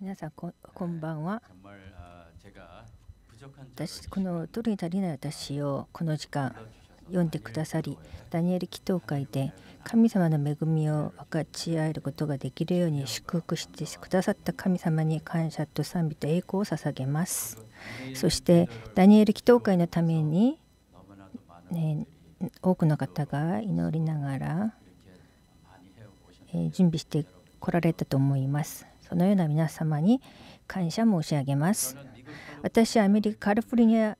皆さんこ、こんばんは。私この取りに足りない私をこの時間読んでくださり、ダニエル祈祷会で神様の恵みを分かち合えることができるように祝福してくださった神様に感謝と賛美と栄光を捧げます。そしてダニエル祈祷会のために、ね、多くの方が祈りながら準備してこられたと思います。そのような皆様に感謝申し上げます。私はアメリカ・カリフォルニア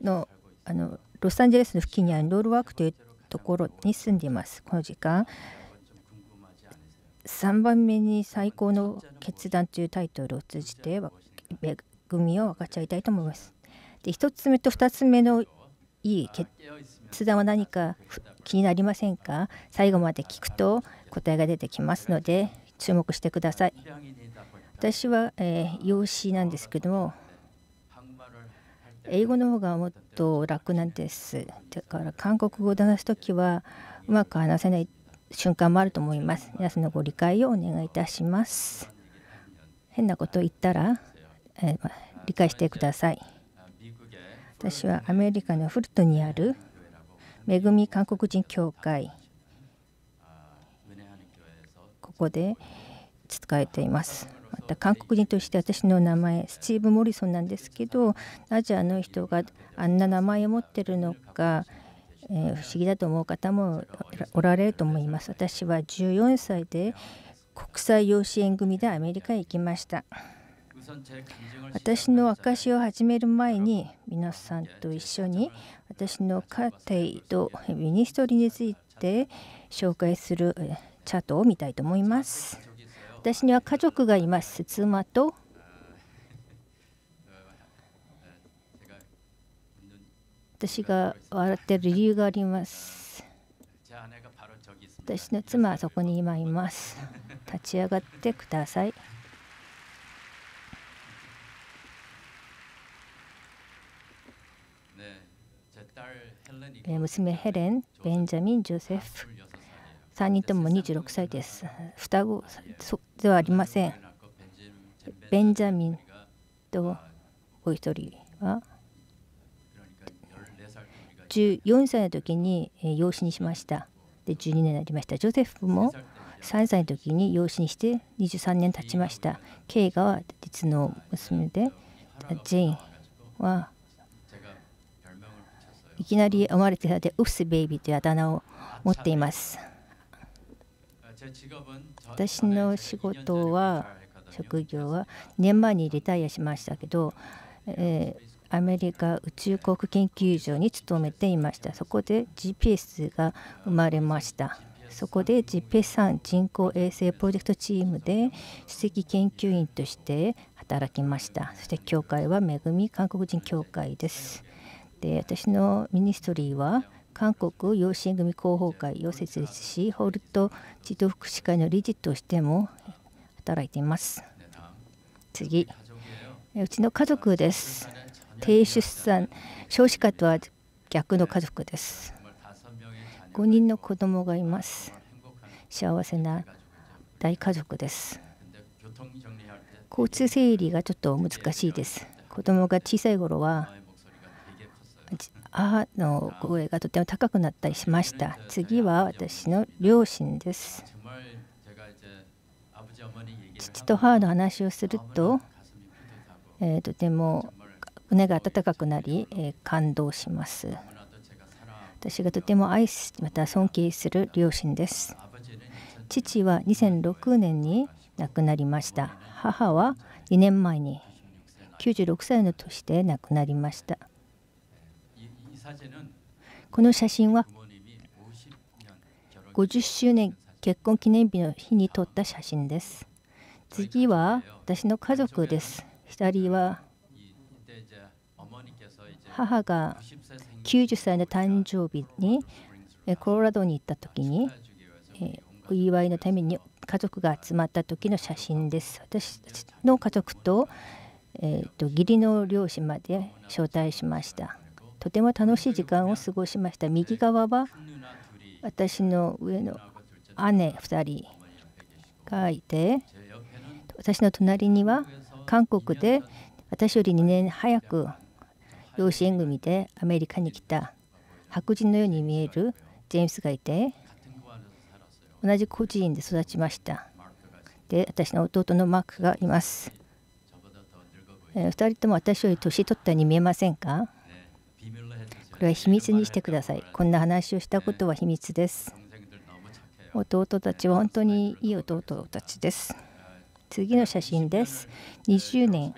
のあのロサンゼルスの付近にあるノールワークというところに住んでいます。この時間3番目に最高の決断というタイトルを通じて恵みを分かち合いたいと思います。で1つ目と2つ目のいい決断は何か気になりませんか最後まで聞くと答えが出てきますので注目してください。私は、えー、養子なんですけども英語の方がもっと楽なんです。だから韓国語で話す時はうまく話せない瞬間もあると思います。皆さんのご理解をお願いいたします。変なこと言ったら、えー、理解してください。私はアメリカのフルトにある恵み韓国人協会ここで使えていますまた韓国人として私の名前スティーブ・モリソンなんですけどなぜあの人があんな名前を持ってるのか、え不思議だと思う方もおられると思います私は14歳で国際養子縁組でアメリカへ行きました私の証を始める前に皆さんと一緒に私の家庭とミニストリーについて紹介するチャートを見たいと思います。私には家族がいます。妻と私が笑っている理由があります。私の妻はそこに今います。立ち上がってください。娘ヘレン、ベンジャミン、ジョセフ、3人とも26歳です。双子ではありません。ベンジャミンとお一人は14歳の時に養子にしました。で12年になりました。ジョセフも3歳の時に養子にして23年経ちました。ケイガは実の娘でジェインはいきなり生まれてたでウフスベイビーというあだ名を持っています私の仕事は職業は2年前にリタイアしましたけど、えー、アメリカ宇宙航空研究所に勤めていましたそこで GPS が生まれましたそこで GPS3 人工衛星プロジェクトチームで首席研究員として働きましたそして教会は恵み韓国人教会ですで私のミニストリーは韓国養子縁組広報会を設立しホルト児童福祉会の理事としても働いています次うちの家族です低出産少子化とは逆の家族です5人の子供がいます幸せな大家族です交通整理がちょっと難しいです子供が小さい頃はあの声がとても高くなったりしました次は私の両親です父と母の話をすると、えー、とても胸が温かくなり、えー、感動します私がとても愛すまた尊敬する両親です父は2006年に亡くなりました母は2年前に96歳の年で亡くなりましたこの写真は50周年結婚記念日の日に撮った写真です。次は私の家族です。左は母が90歳の誕生日にコロラドに行った時にお祝いのために家族が集まった時の写真です。私の家族と、えー、と義理の両親まで招待しました。とても楽しい時間を過ごしました右側は私の上の姉2人がいて私の隣には韓国で私より2年早く養子縁組でアメリカに来た白人のように見えるジェームスがいて同じ孤児院で育ちましたで私の弟のマークがいます、え2人とも私より年取ったに見えませんかれは秘密にしてください。こんな話をしたことは秘密です。弟たちは本当にいい弟たちです。次の写真です。20年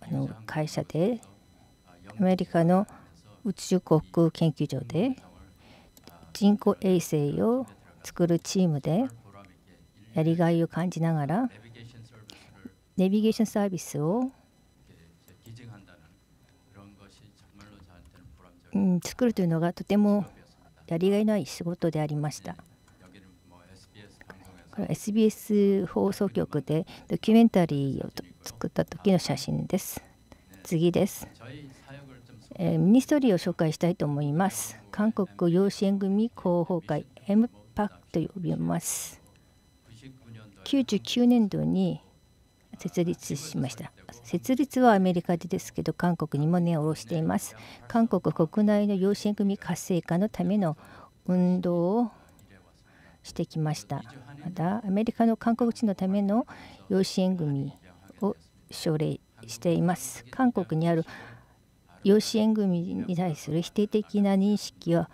あの会社でアメリカの宇宙航空研究所で人工衛星を作るチームでやりがいを感じながらネビゲーションサービスをうん、作るというのがとてもやりがいのい仕事でありました。これ SBS 放送局でドキュメンタリーを作った時の写真です。次です。えー、ミニストリーを紹介したいと思います。韓国養子縁組広報会 MPAC と呼びます。99年度に設立しました設立はアメリカでですけど韓国にも根を下ろしています韓国国内の養子縁組活性化のための運動をしてきましたまたアメリカの韓国人のための養子縁組を奨励しています韓国にある養子縁組に対する否定的な認識は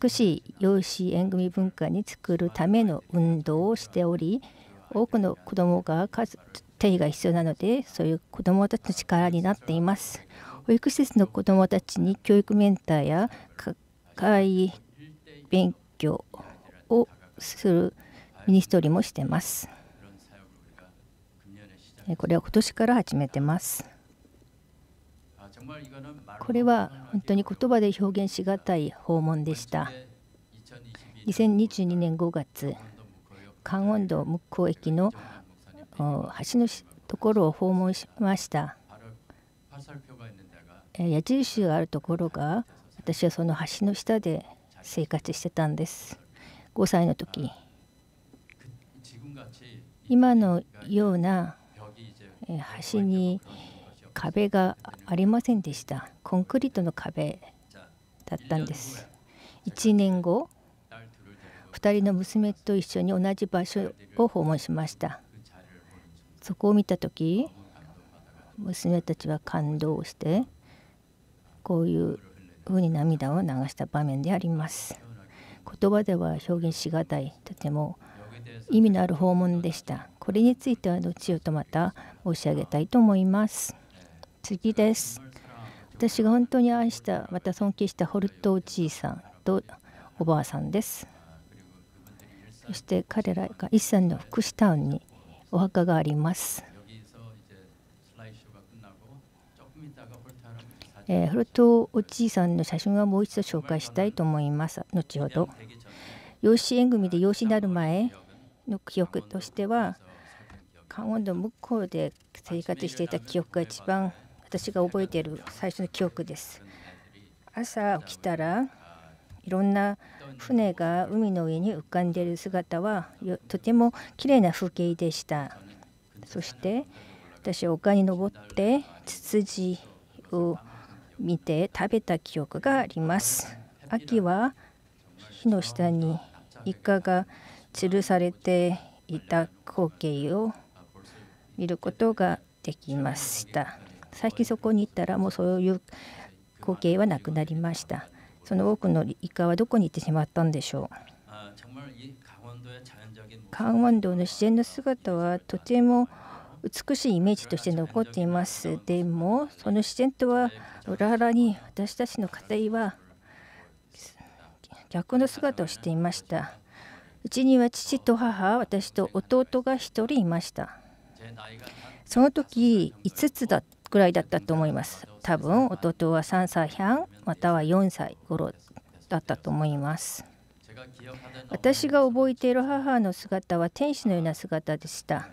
美しい養子縁組文化に作るための運動をしており多くの子どもが数手入が必要なのでそういう子どもたちの力になっています保育施設の子どもたちに教育メンターや課会勉強をするミニストリーもしてますこれは今年から始めてますこれは本当に言葉で表現しがたい訪問でした2022年5月関温道向こう駅の橋のところを訪問しました。矢印があるところが私はその橋の下で生活してたんです。5歳の時今のような橋に壁がありませんでしたコンクリートの壁だったんです1年後2人の娘と一緒に同じ場所を訪問しましたそこを見た時娘たちは感動してこういうふうに涙を流した場面であります言葉では表現しがたいとても意味のある訪問でしたこれについては後ほどまた申し上げたいと思います次です私が本当に愛したまた尊敬したホルトおじいさんとおばあさんですそして彼らが一山の福祉タウンにお墓があります。えー、フルトおじいさんの写真はもう一度紹介したいと思います。後ほど。養子縁組で養子になる前の記憶としては、韓国の向こうで生活していた記憶が一番私が覚えている最初の記憶です。朝起きたらいろんな船が海の上に浮かんでいる姿はとても綺麗な風景でしたそして私は丘に登ってツツジを見て食べた記憶があります秋は火の下にイカが吊るされていた光景を見ることができました最近そこに行ったらもうそういう光景はなくなりましたその多くのイカはどこに行ってしまったんでしょう関湾道の自然の姿はとても美しいイメージとして残っていますでもその自然とは裏腹に私たちの家庭は逆の姿をしていましたうちには父と母私と弟が1人いましたその時5つだくらいだったと思います多分弟は3歳半または4歳頃だったと思います私が覚えている母の姿は天使のような姿でした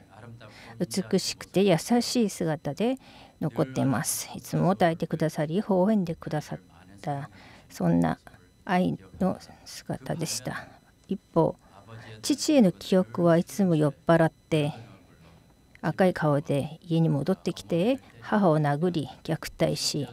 美しくて優しい姿で残っていますいつも抱いてくださり微笑んでくださったそんな愛の姿でした一方父への記憶はいつも酔っ払って赤い顔で家に戻ってきて母を殴り虐待し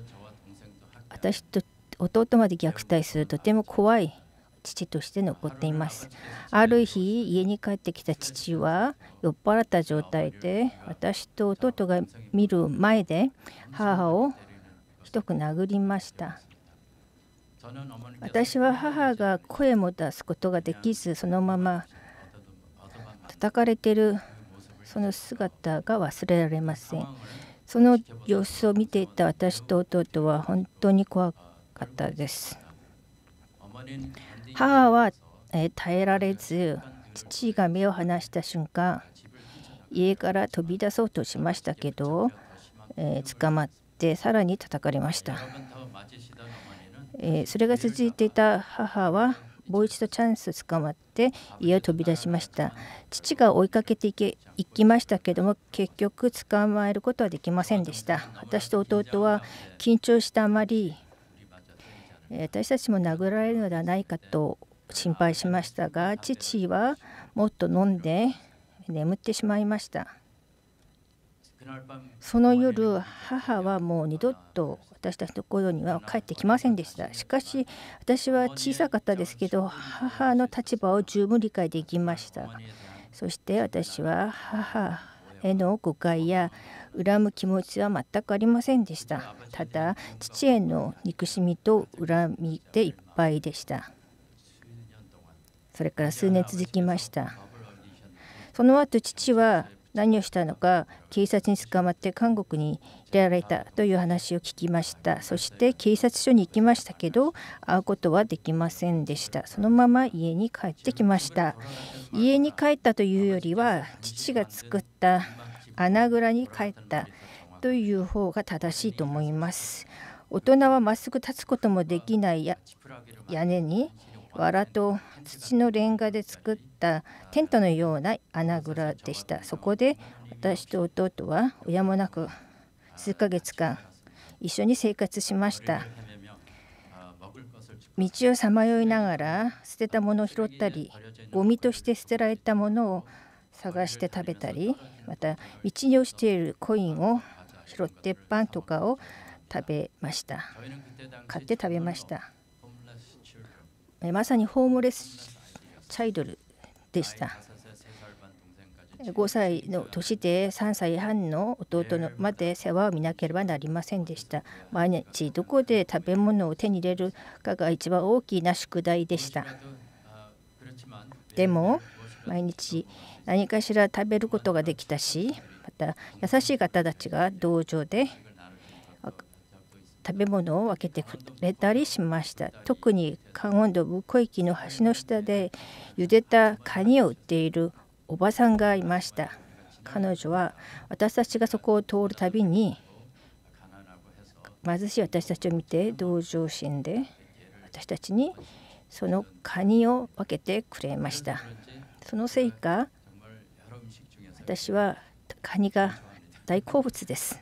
私と弟まで虐待するとても怖い父として残っていますある日家に帰ってきた父は酔っ払った状態で私と弟が見る前で母をひどく殴りました私は母が声も出すことができずそのまま叩かれてるその姿が忘れられませんその様子を見ていた私と弟は本当に怖かったです母は、え耐えられず父が目を離した瞬間家から飛び出そうとしましたけど、えー、捕まってさらに叩かれました、えー、それが続いていた母はもう一度チャンス捕まって家を飛び出しました父が追いかけていけ行きましたけども結局捕まえることはできませんでした私と弟は緊張したあまり私たちも殴られるのではないかと心配しましたが父はもっと飲んで眠ってしまいましたその夜母はもう二度と私たちの頃には帰ってきませんでしたしかし私は小さかったですけど母の立場を十分理解できましたそして私は母への誤解や恨む気持ちは全くありませんでしたただ父への憎しみと恨みでいっぱいでしたそれから数年続きましたその後父は何をしたのか警察に捕まって韓国に入れられたという話を聞きましたそして警察署に行きましたけど会うことはできませんでしたそのまま家に帰ってきました家に帰ったというよりは父が作った穴蔵に帰ったという方が正しいと思います大人はまっすぐ立つこともできない屋根に藁と土のレンガで作ったテントのような穴蔵でしたそこで私と弟は親もなく数ヶ月間一緒に生活しました道をさまよいながら捨てたものを拾ったりゴミとして捨てられたものを探して食べたりまた道に落ちているコインを拾ってパンとかを食べました買って食べましたまさにホームレスチャイドルでした。5歳の年で3歳半の弟のまで世話を見なければなりませんでした。毎日どこで食べ物を手に入れるかが一番大きな宿題でした。でも毎日何かしら食べることができたしまた優しい方たちが道場で食べ物を分けてくれたりしました特に関温度武庫駅の橋の下で茹でたカニを売っているおばさんがいました彼女は私たちがそこを通るたびに貧しい私たちを見て同情心で私たちにそのカニを分けてくれましたそのせいか私はカニが大好物です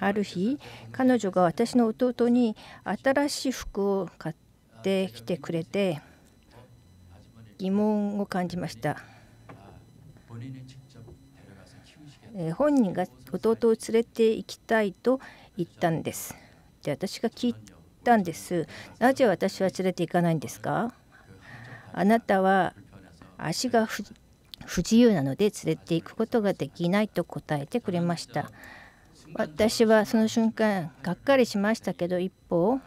ある日彼女が私の弟に新しい服を買ってきてくれて疑問を感じました本人が弟を連れて行きたいと言ったんですで私が聞いたんですなぜ私は連れて行かないんですかあなたは足が不自由なので連れて行くことができないと答えてくれました私はその瞬間がっかりしましたけど一方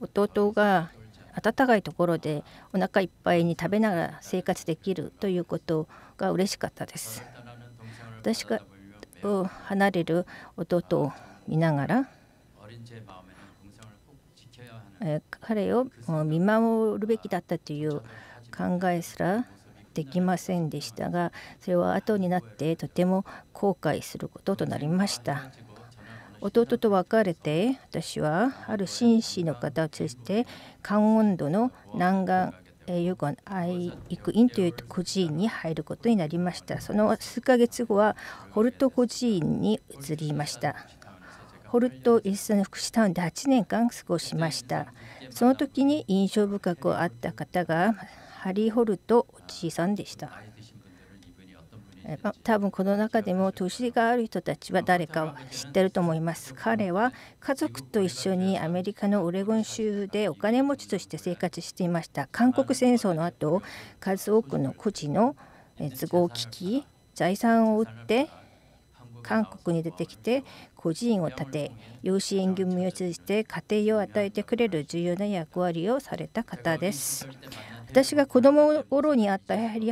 弟が温かいところでお腹いっぱいに食べながら生活できるということが嬉しかったです私が離れる弟を見ながら彼を見守るべきだったという考えすらできませんでしたがそれは後になってとても後悔することとなりました弟と別れて私はある紳士の方を通じて観温度の南岸ユゴン愛育院という孤児院に入ることになりましたその数ヶ月後はホルト孤児院に移りましたホルトイリスの福祉タウンで8年間過ごしましたその時に印象深くあった方がハリー・ホルトおじいさんでした。多分この中でも年がある人たちは誰かを知ってると思います彼は家族と一緒にアメリカのオレゴン州でお金持ちとして生活していました韓国戦争の後数多くの孤児の都合を聞き財産を売って韓国に出てきて孤児院を建て養子縁組を通じて家庭を与えてくれる重要な役割をされた方です私が子供頃にあったやはり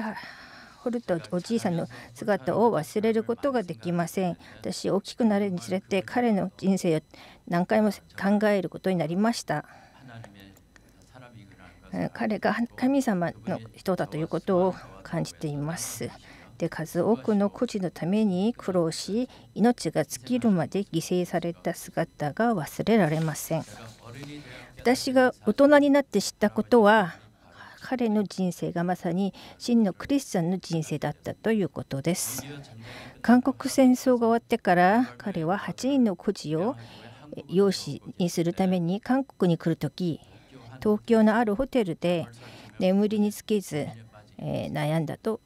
ホルトおじいさんの姿を忘れることができません私大きくなるにつれて彼の人生を何回も考えることになりました彼が神様の人だということを感じていますで数多くの孤児のために苦労し命が尽きるまで犠牲された姿が忘れられません私が大人になって知ったことは彼の人生がまさに真のクリスチャンの人生だったということです韓国戦争が終わってから彼は8人の孤児を養子にするために韓国に来る時東京のあるホテルで眠りにつけず、えー、悩んだと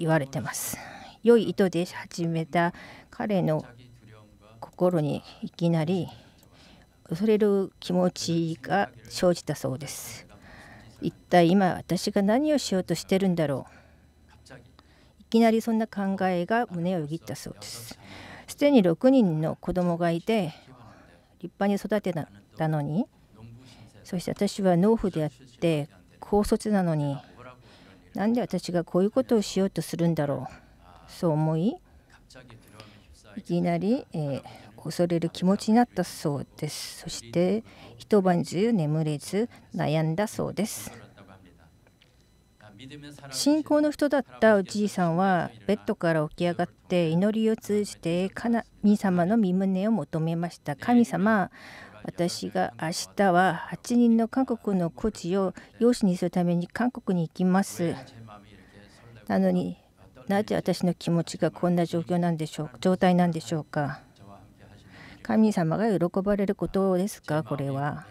言われてます良い意図で始めた彼の心にいきなり恐れる気持ちが生じたそうです一体今私が何をしようとしてるんだろういきなりそんな考えが胸をよぎったそうですすでに6人の子供がいて立派に育てたのにそして私は農夫であって高卒なのになんで私がこういうことをしようとするんだろうそう思いいきなり、えー、恐れる気持ちになったそうですそして一晩中眠れず悩んだそうです信仰の人だったおじいさんはベッドから起き上がって祈りを通じて神様の身旨を求めました神様私が明日は8人の韓国の孤児を養子にするために韓国に行きますなのになぜ私の気持ちがこんな状況なんでしょう状態なんでしょうか神様が喜ばれることですかこれは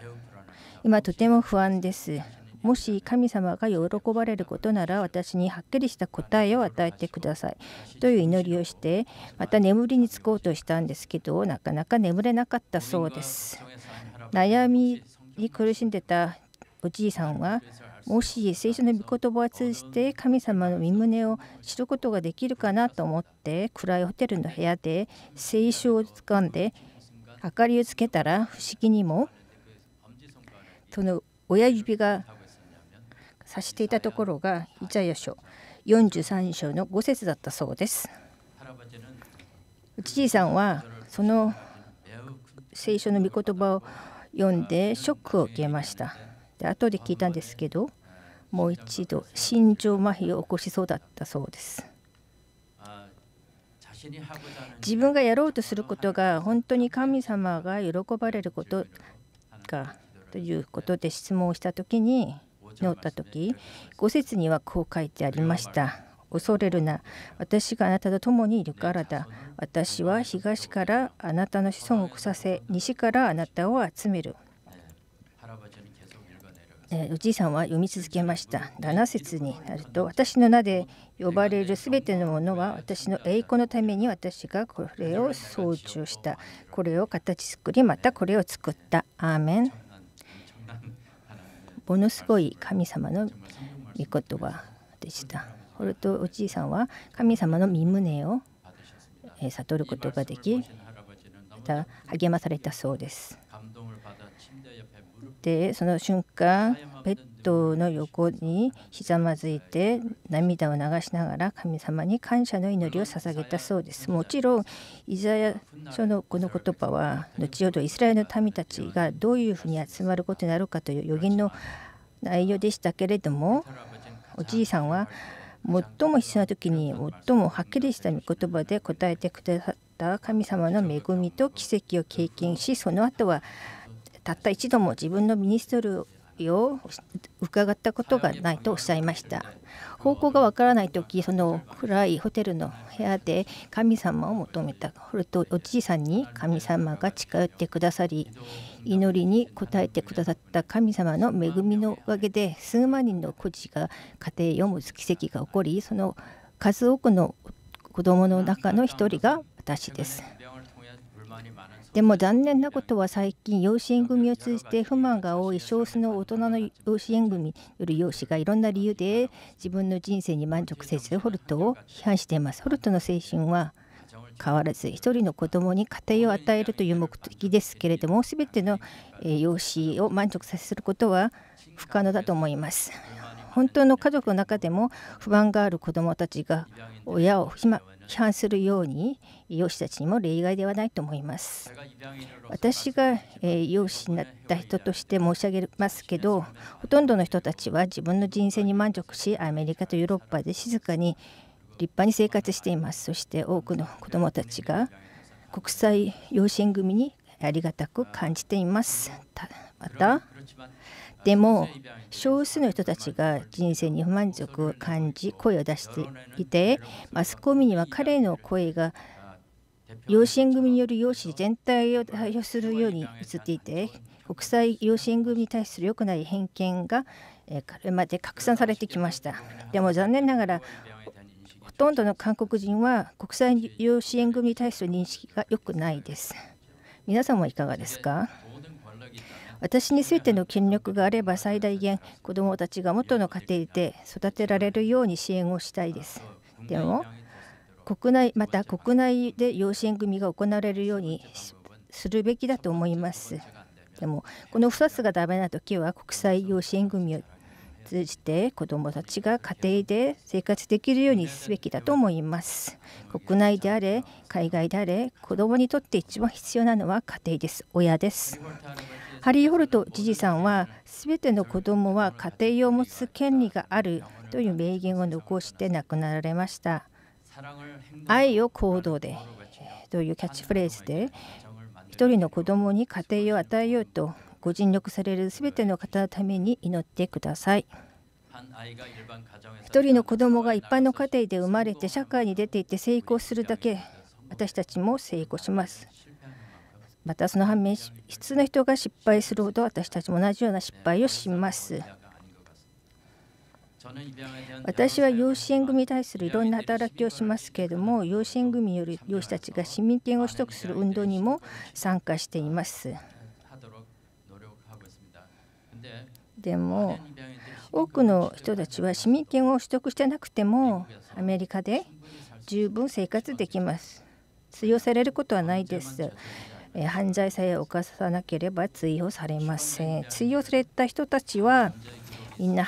今とても不安ですもし神様が喜ばれることなら私にはっきりした答えを与えてくださいという祈りをしてまた眠りにつこうとしたんですけどなかなか眠れなかったそうです悩みに苦しんでたおじいさんはもし聖書の御言葉を通じて神様の御胸を知ることができるかなと思って暗いホテルの部屋で聖書を掴んで明かりをつけたら不思議にもその親指が指していたところがイザヤ書43章の5節だったそうです。おじいさんはその聖書の御言葉を読んでショックを受けました。で後で聞いたんですけどもう一度心臓麻痺を起こしそうだったそうです。自分がやろうとすることが本当に神様が喜ばれることかということで質問をした時に祈った時5節にはこう書いてありました。恐れるな私があなたと共にいるからだ私は東からあなたの子孫を来させ西からあなたを集めるえおじいさんは読み続けました7節になると私の名で呼ばれるすべてのものは私の栄光のために私がこれを操縦したこれを形作りまたこれを作ったアーメンものすごい神様の御言葉でしたこれとおじいさんは神様の身旨を悟ることができまた励まされたそうですてその瞬間ベッドの横にひざまずいて涙を流しながら神様に感謝の祈りを捧げたそうですもちろんイザヤ書のこの言葉は後ほどイスラエルの民たちがどういうふうに集まることになるかという予言の内容でしたけれどもおじいさんは最も必要な時に最もはっきりした御言葉で答えてくださった神様の恵みと奇跡を経験しその後はたった一度も自分のミニストルを伺ったことがないとおっしゃいました方向がわからない時その暗いホテルの部屋で神様を求めたそれとおじいさんに神様が近寄ってくださり祈りに応えてくださった神様の恵みのおかげで数万人の孤児が家庭を持つ奇跡が起こりその数多くの子どもの中の一人が私ですでも残念なことは最近養子縁組を通じて不満が多い少数の大人の養子縁組による養子がいろんな理由で自分の人生に満足せずホルトを批判していますホルトの精神は変わらず1人の子供に家庭を与えるという目的ですけれども全ての養子を満足させることは不可能だと思います本当の家族の中でも不安がある子どもたちが親を批判するように養子たちにも例外ではないと思います。私が養子になった人として申し上げますけどほとんどの人たちは自分の人生に満足しアメリカとヨーロッパで静かに立派に生活していますそして多くの子どもたちが国際養子縁組にありがたく感じています。またでも少数の人たちが人生に不満足を感じ声を出していてマスコミには彼の声が養子縁組による養子全体を代表するように映っていて国際養子縁組に対する良くない偏見がこれまで拡散されてきましたでも残念ながらほとんどの韓国人は国際養子縁組に対する認識が良くないです皆さんもいかがですか私についての権力があれば最大限子どもたちが元の家庭で育てられるように支援をしたいです。でも国内また国内で養子縁組が行われるようにするべきだと思います。でもこの2つがダメな時は国際養子縁組を通じて子どもたちが家庭で生活できるようにすべきだと思います。国内であれ海外であれ子どもにとって一番必要なのは家庭です親です。ハリー・ホルト知事さんは全ての子どもは家庭を持つ権利があるという名言を残して亡くなられました愛を行動でというキャッチフレーズで1人の子どもに家庭を与えようとご尽力される全ての方のために祈ってください。1人の子供が一般の家庭で生まれて社会に出ていって成功するだけ私たちも成功しますまたその反面普通の人が失敗するほど私たちも同じような失敗をします私は養子縁組に対するいろんな働きをしますけれども養子縁組による養子たちが市民権を取得する運動にも参加していますでも多くの人たちは市民権を取得してなくてもアメリカで十分生活できます通用されることはないです犯罪さえ犯さなければ追放されません追放された人たちはみんな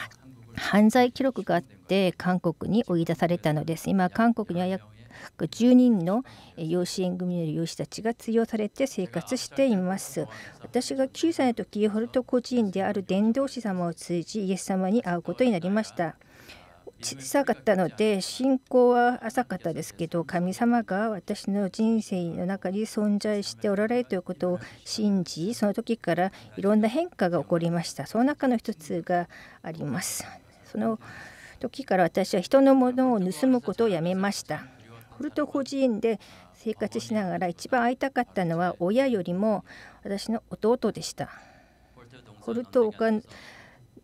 犯罪記録があって韓国に追い出されたのです今韓国には約10人の養子縁組による養子たちが通用されて生活しています私が9歳の時ホルト孤児院である伝道師様を通じイエス様に会うことになりました小さかったので信仰は浅かったですけど神様が私の人生の中に存在しておられるということを信じその時からいろんな変化が起こりましたその中の一つがありますその時から私は人のものを盗むことをやめましたクルト孤児院で生活しながら一番会いたかったのは親よりも私の弟でした。ホルト丘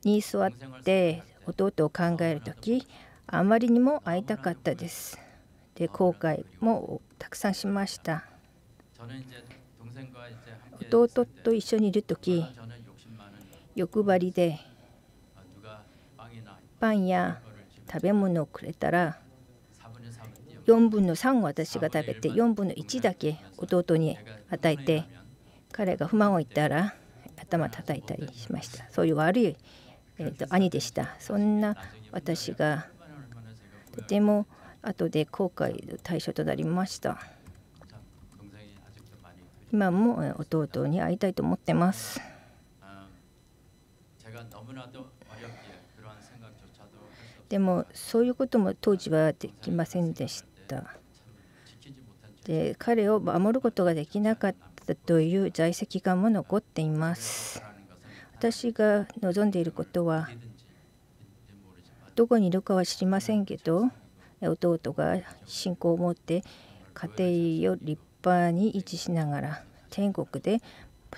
に座って弟を考える時あまりにも会いたかったですで後悔もたくさんしました弟と一緒にいる時欲張りでパンや食べ物をくれたら4分の3を私が食べて4分の1だけ弟に与えて彼が不満を言ったら頭叩いたりしましたそういう悪いえー、と兄でしたそんな私がとても後で後悔の対象となりました今も弟に会いたいと思ってますでもそういうことも当時はできませんでしたで彼を守ることができなかったという在籍感も残っています私が望んでいることはどこにいるかは知りませんけど弟が信仰を持って家庭を立派に維持しながら天国で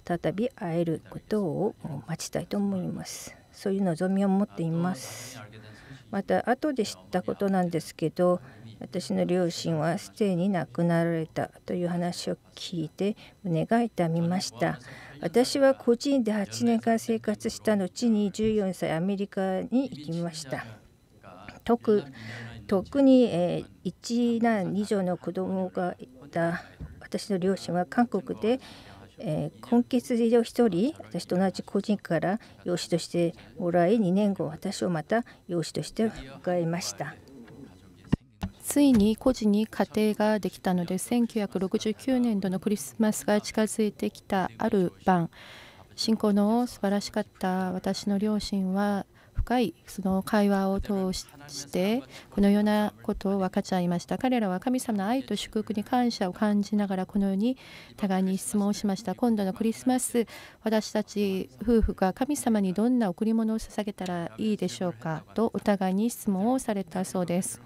再び会えることを待ちたいと思います。そういう望みを持っています。また後で知ったことなんですけど私の両親はすでに亡くなられたという話を聞いて胸が痛みました。私は個人で8年間生活した後に14歳アメリカに行きました。特特に、え1男2女の子供がいた私の両親は韓国で、えー、児血で1人私と同じ個人から養子としてもらい2年後私をまた養子として迎えました。ついに孤児に家庭ができたので1969年度のクリスマスが近づいてきたある晩信仰の素晴らしかった私の両親は深いその会話を通してこのようなことを分かち合いました彼らは神様の愛と祝福に感謝を感じながらこのように互いに質問をしました今度のクリスマス私たち夫婦が神様にどんな贈り物を捧げたらいいでしょうかとお互いに質問をされたそうです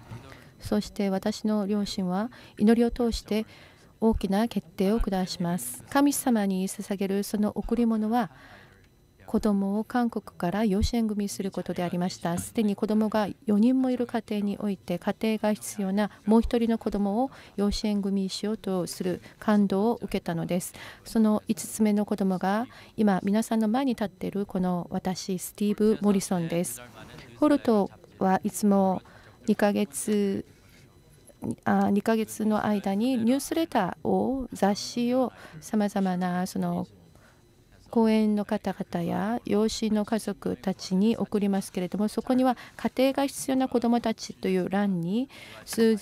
そして私の両親は祈りを通して大きな決定を下します神様に捧げるその贈り物は子供を韓国から養子縁組することでありましたすでに子供が4人もいる家庭において家庭が必要なもう1人の子供を養子縁組しようとする感動を受けたのですその5つ目の子供が今皆さんの前に立っているこの私スティーブ・モリソンですホルトはいつも2ヶ月あ2ヶ月の間にニュースレターを雑誌をさまざまなその公園の方々や養子の家族たちに送りますけれどもそこには家庭が必要な子どもたちという欄に数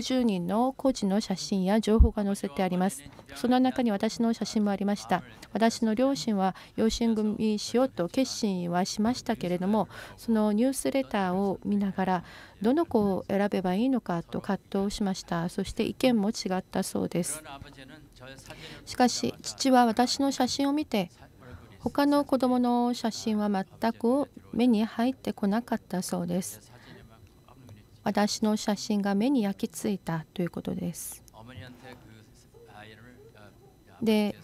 十人の孤児の写真や情報が載せてありますその中に私の写真もありました私の両親は養子組しようと決心はしましたけれどもそのニュースレターを見ながらどの子を選べばいいのかと葛藤しましたそして意見も違ったそうですしかし父は私の写真を見て他の子供の写真は全く目に入ってこなかったそうです私の写真が目に焼き付いたということですで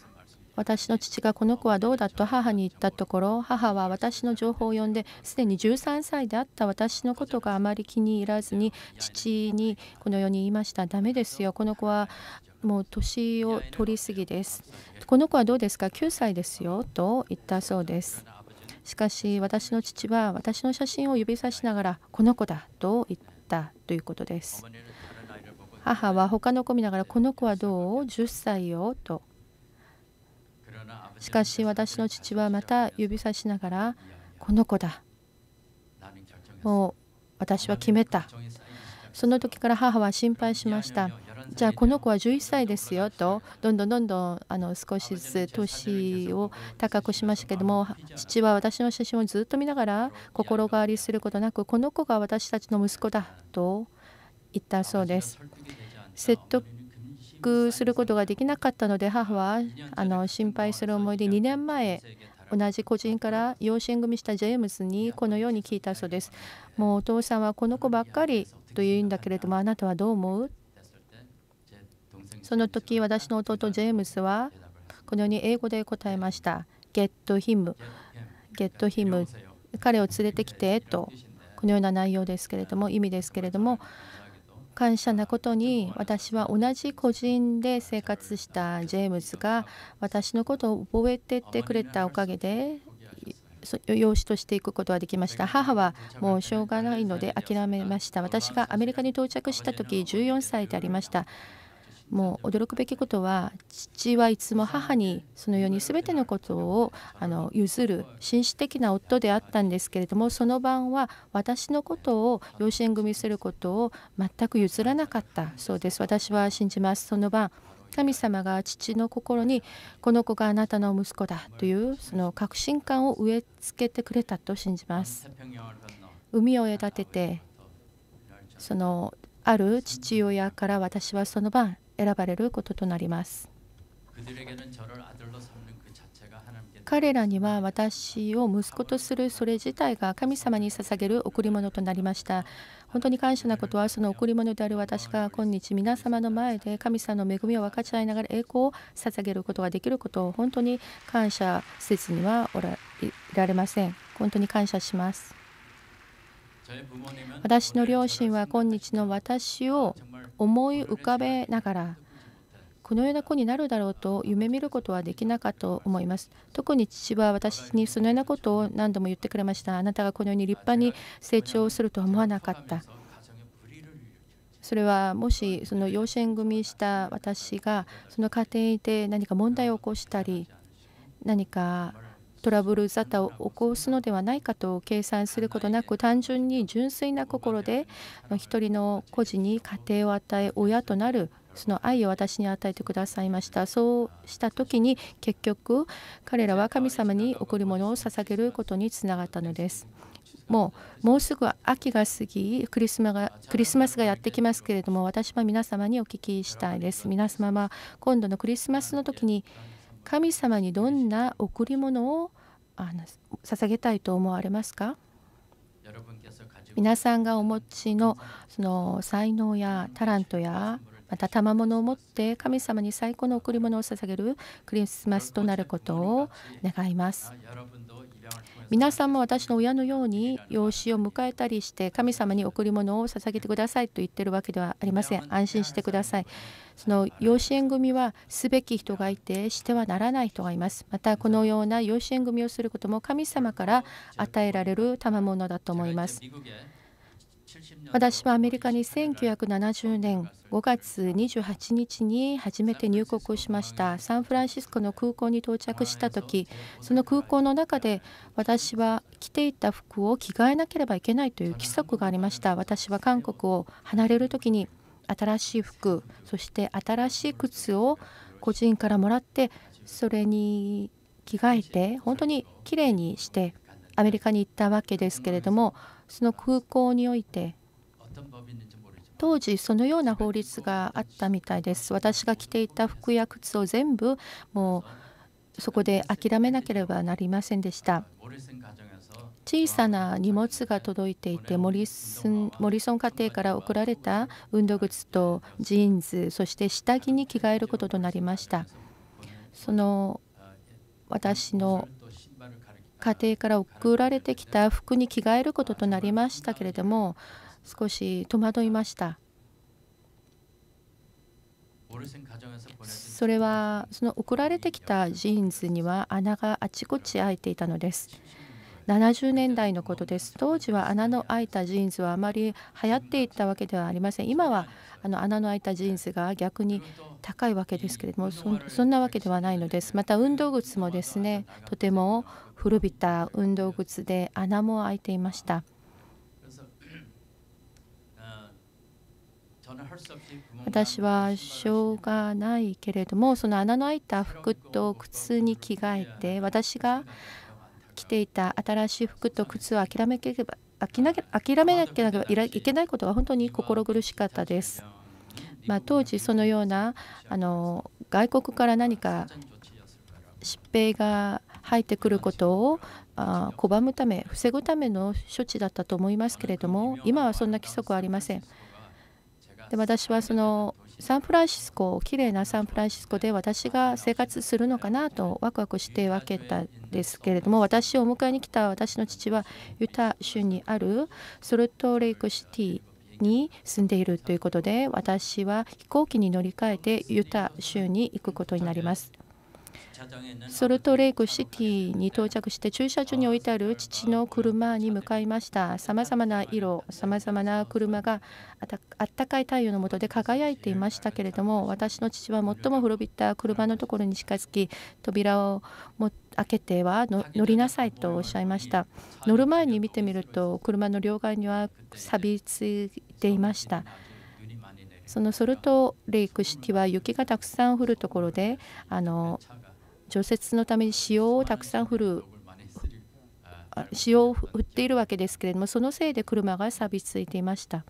私の父がこの子はどうだと母に言ったところ母は私の情報を読んですでに13歳であった私のことがあまり気に入らずに父にこのように言いましたダメですよこの子はもう年を取りすぎですこの子はどうですか9歳ですよと言ったそうですしかし私の父は私の写真を指さしながらこの子だと言ったということです母は他の子見ながらこの子はどう ?10 歳よとしかし私の父はまた指さしながら、この子だ。もう私は決めた。その時から母は心配しました。じゃあこの子は11歳ですよとどんどんどんどんあの少しずつ年を高くしましたけども父は私の写真をずっと見ながら心変わりすることなくこの子が私たちの息子だと言ったそうです。説得泊することができなかったので母はあの心配する思いで2年前同じ個人から養子縁組したジェームズにこのように聞いたそうです。もうお父さんはこの子ばっかりと言うんだけれどもあなたはどう思うその時私の弟ジェームズはこのように英語で答えました。ゲットヒム、ゲットヒム、彼を連れてきてと、このような内容ですけれども、意味ですけれども、感謝なことに私は同じ個人で生活したジェームズが私のことを覚えてってくれたおかげで養子としていくことはできました母はもうしょうがないので諦めました私がアメリカに到着した時14歳でありましたもう驚くべきことは父はいつも母にそのように全てのことをあの譲る紳士的な夫であったんですけれどもその晩は私のことを養子縁組することを全く譲らなかったそうです私は信じますその晩神様が父の心にこの子があなたの息子だというその確信感を植え付けてくれたと信じます海を隔ててそのある父親から私はその晩選ばれることとなります。彼らには私を息子とするそれ自体が神様に捧げる贈り物となりました。本当に感謝なことはその贈り物である私が今日皆様の前で神様の恵みを分かち合いながら栄光を捧げることができることを本当に感謝せずにはおられません。本当に感謝します。私の両親は今日の私を思い浮かべながらこのような子になるだろうと夢見ることはできなかったと思います。特に父は私にそのようなことを何度も言ってくれました。あなたがこのように立派に成長するとは思わなかった。それはもしその養子縁組した私がその家庭で何か問題を起こしたり何かトラブル沙汰を起こすのではないかと計算することなく単純に純粋な心で一人の孤児に家庭を与え親となるその愛を私に与えてくださいましたそうした時に結局彼らは神様に贈り物を捧げることにつながったのですもうもうすぐ秋が過ぎクリスマがクリスマスがやってきますけれども私は皆様にお聞きしたいです皆様は今度のクリスマスの時に神様にどんな贈り物をあの捧げたいと思われますか皆さんがお持ちのその才能やタラントやまた賜物を持って神様に最高の贈り物を捧げるクリスマスとなることを願います。皆さんも私の親のように養子を迎えたりして神様に贈り物を捧げてくださいと言ってるわけではありません安心してくださいその養子縁組はすべき人がいてしてはならない人がいますまたこのような養子縁組をすることも神様から与えられる賜物だと思います私はアメリカに1970年5月28日に初めて入国をしましたサンフランシスコの空港に到着した時その空港の中で私は着ていた服を着替えなければいけないという規則がありました私は韓国を離れる時に新しい服そして新しい靴を個人からもらってそれに着替えて本当にきれいにしてアメリカに行ったわけですけれどもその空港において当時そのような法律があったみたいです私が着ていた服や靴を全部もうそこで諦めなければなりませんでした小さな荷物が届いていてモリスンモリソン家庭から送られた運動靴とジーンズそして下着に着替えることとなりましたその私の家庭から送られてきた服に着替えることとなりましたけれども少し戸惑いましたそれはその送られてきたジーンズには穴があちこち開いていたのです70年代のことです当時は穴の開いたジーンズはあまり流行っていったわけではありません今はあの穴の開いたジーンズが逆に高いわけですけれどもそんなわけではないのですまた運動靴もですねとても古びた運動靴で穴も開いていました私はしょうがないけれどもその穴の開いた服と靴に着替えて私が着ていた新しい服と靴を諦めなければ諦めなければいけないことが本当に心苦しかったです。まあ、当時そのようなあの外国から何か疾病が入ってくることを拒むため防ぐための処置だったと思いますけれども今はそんな規則はありません。で私はそのサンフランシスコきれいなサンフランシスコで私が生活するのかなとワクワクして分けたんですけれども私をお迎えに来た私の父はユタ州にあるソルトレイクシティに住んでいるということで私は飛行機に乗り換えてユタ州に行くことになります。ソルトレイクシティに到着して駐車場に置いてある父の車に向かいましたさまざまな色さまざまな車があったかい太陽の下で輝いていましたけれども私の父は最も呂びた車のところに近づき扉を開けては乗りなさいとおっしゃいました乗る前に見てみると車の両側には錆びついていましたそのソルトレイクシティは雪がたくさん降るところであの除雪のために塩をたくさん振る塩を振っているわけですけれどもそのせいで車が錆びついていました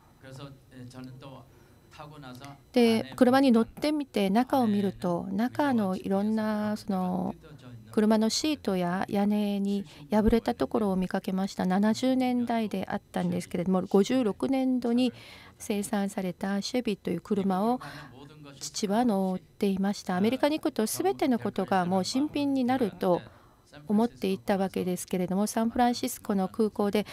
で車に乗ってみて中を見ると中のいろんなその車のシートや屋根に破れたところを見かけました70年代であったんですけれども56年度に生産されたシェビという車を父は乗っていましたアメリカに行くと全てのことがもう新品になると思っていたわけですけれどもサンフランシスコの空港で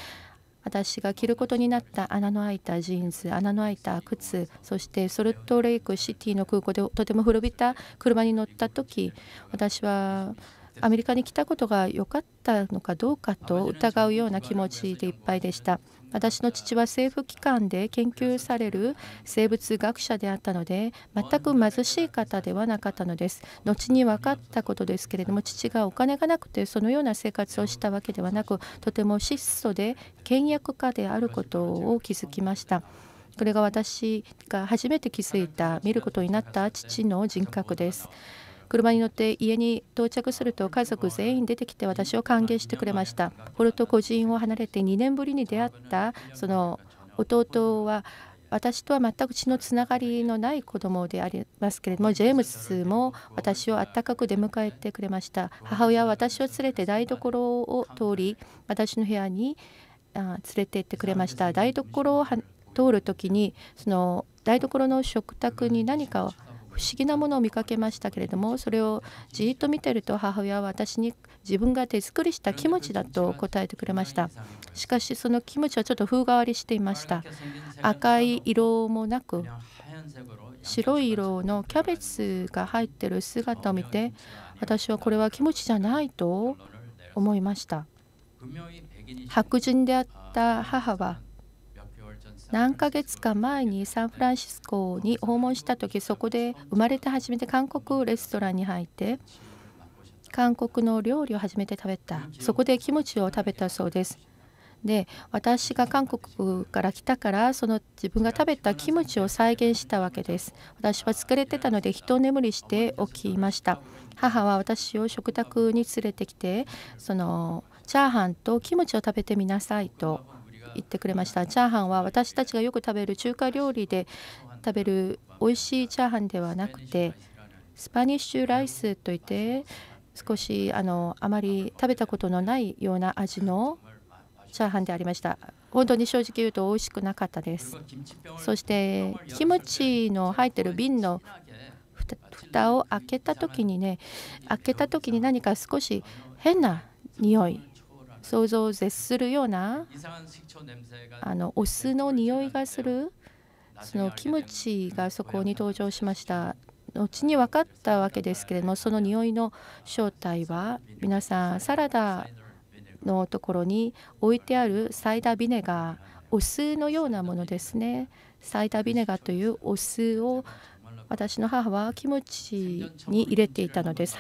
私が着ることになった穴の開いたジーンズ穴の開いた靴そしてソルトレイクシティの空港でとても古びた車に乗った時私はアメリカに来たことが良かったのかどうかと疑うような気持ちでいっぱいでした。私の父は政府機関で研究される生物学者であったので全く貧しい方ではなかったのです後に分かったことですけれども父がお金がなくてそのような生活をしたわけではなくとても質素で倹約家であることを気づきましたこれが私が初めて気づいた見ることになった父の人格です車に乗って家に到着すると家族全員出てきて私を歓迎してくれましたポルトコ人を離れて2年ぶりに出会ったその弟は私とは全く血のつながりのない子供でありますけれどもジェームスも私をあったかく出迎えてくれました母親は私を連れて台所を通り私の部屋に連れて行ってくれました台所を通るときにその台所の食卓に何かを不思議なものを見かけましたけれどもそれをじっと見てると母親は私に自分が手作りしたキムチだと答えてくれましたしかしそのキムチはちょっと風変わりしていました赤い色もなく白い色のキャベツが入ってる姿を見て私はこれはキムチじゃないと思いました白人であった母は何ヶ月か前にサンフランシスコに訪問した時そこで生まれて初めて韓国レストランに入って韓国の料理を初めて食べたそこでキムチを食べたそうですで私が韓国から来たからその自分が食べたキムチを再現したわけです私は疲れてたので一眠りして起きました母は私を食卓に連れてきてそのチャーハンとキムチを食べてみなさいと言ってくれましたチャーハンは私たちがよく食べる中華料理で食べる美味しいチャーハンではなくてスパニッシュライスといって少しあのあまり食べたことのないような味のチャーハンでありました本当に正直言うと美味しくなかったですそしてキムチの入ってる瓶の蓋を開けた時にね開けた時に何か少し変な匂い想像を絶するようなあのお酢の匂いがするそのキムチがそこに登場しました後に分かったわけですけれどもその匂いの正体は皆さんサラダのところに置いてあるサイダービネガーお酢のようなものですねサイダービネガーというお酢を私の母はキムチに入れていたのです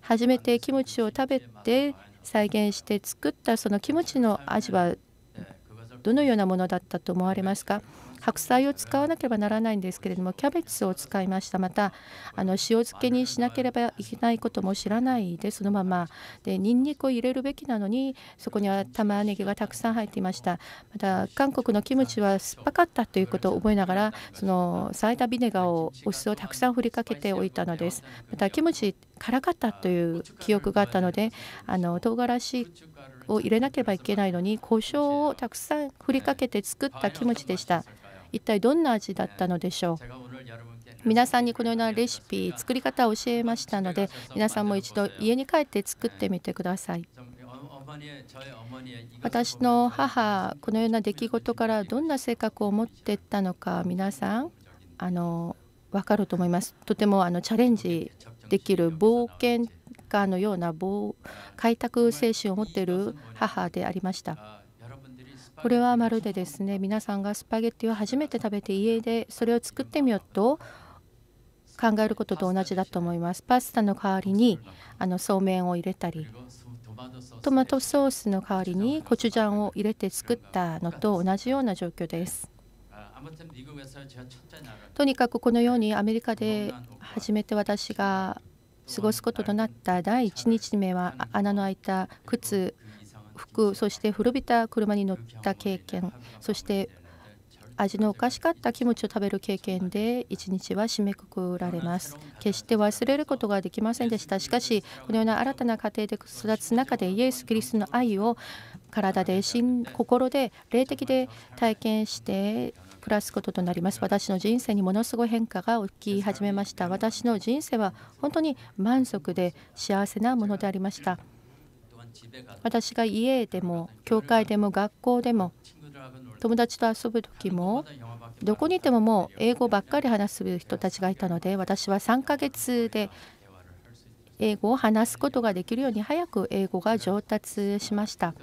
初めてキムチを食べて再現して作ったそのキムチの味はどのようなものだったと思われますか白菜を使わなければならないんですけれどもキャベツを使いましたまたあの塩漬けにしなければいけないことも知らないでそのままでニンニクを入れるべきなのにそこには玉ねぎがたくさん入っていましたまた韓国のキムチは酸っぱかったということを覚えながらその咲いたビネガーをお酢をたくさんふりかけておいたのですまたキムチ辛かったという記憶があったのであの唐辛子を入れなければいけないのに胡椒をたくさんふりかけて作ったキムチでした。一体どんな味だったのでしょう皆さんにこのようなレシピ作り方を教えましたので皆さんも一度家に帰って作ってみてください私の母このような出来事からどんな性格を持っていったのか皆さんあの分かると思いますとてもあのチャレンジできる冒険家のような開拓精神を持っている母でありましたこれはまるでですね皆さんがスパゲッティを初めて食べて家でそれを作ってみようと考えることと同じだと思いますパスタの代わりにあのそうめんを入れたりトマトソースの代わりにコチュジャンを入れて作ったのと同じような状況ですとにかくこのようにアメリカで初めて私が過ごすこととなった第1日目は穴の開いた靴服そして古びた車に乗った経験そして味のおかしかったキムチを食べる経験で1日は締めくくられます決して忘れることができませんでしたしかしこのような新たな家庭で育つ中でイエス・キリストの愛を体で心心で霊的で体験して暮らすこととなります私の人生にものすごい変化が起き始めました私の人生は本当に満足で幸せなものでありました私が家でも教会でも学校でも友達と遊ぶ時もどこにいてももう英語ばっかり話す人たちがいたので私は3ヶ月で英語を話すことができるように早く英語が上達しました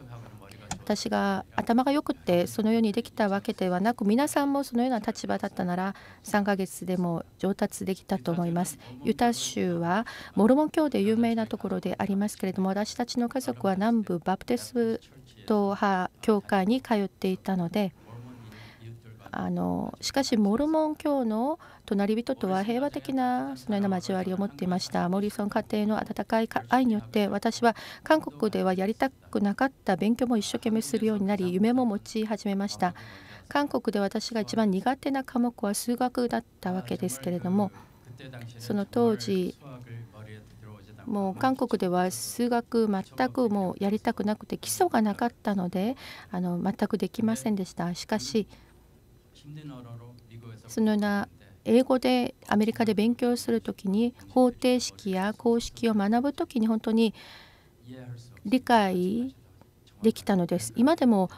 私が頭が良くってそのようにできたわけではなく皆さんもそのような立場だったなら3ヶ月でも上達できたと思いますユタ州はモルモン教で有名なところでありますけれども私たちの家族は南部バプテスト派教会に通っていたのであのしかしモルモン教の隣人とは平和的なそのような交わりを持っていましたモリソン家庭の温かい愛によって私は韓国ではやりたくなかった勉強も一生懸命するようになり夢も持ち始めました韓国で私が一番苦手な科目は数学だったわけですけれどもその当時もう韓国では数学全くもうやりたくなくて基礎がなかったのであの全くできませんでしたしかしそのような英語でアメリカで勉強する時に方程式や公式を学ぶ時に本当に理解できたのです。今でも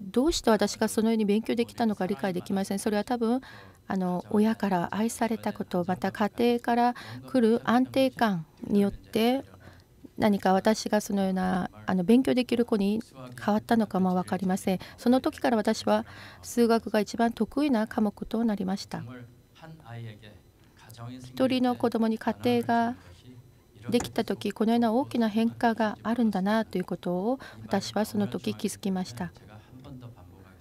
どうして私がそのように勉強できたのか理解できません。それは多分あの親から愛されたことまた家庭から来る安定感によって何か私がそのようなあの勉強できる子に変わったのかも分かりませんその時から私は数学が一番得意な科目となりました一人の子供に家庭ができた時このような大きな変化があるんだなということを私はその時気づきました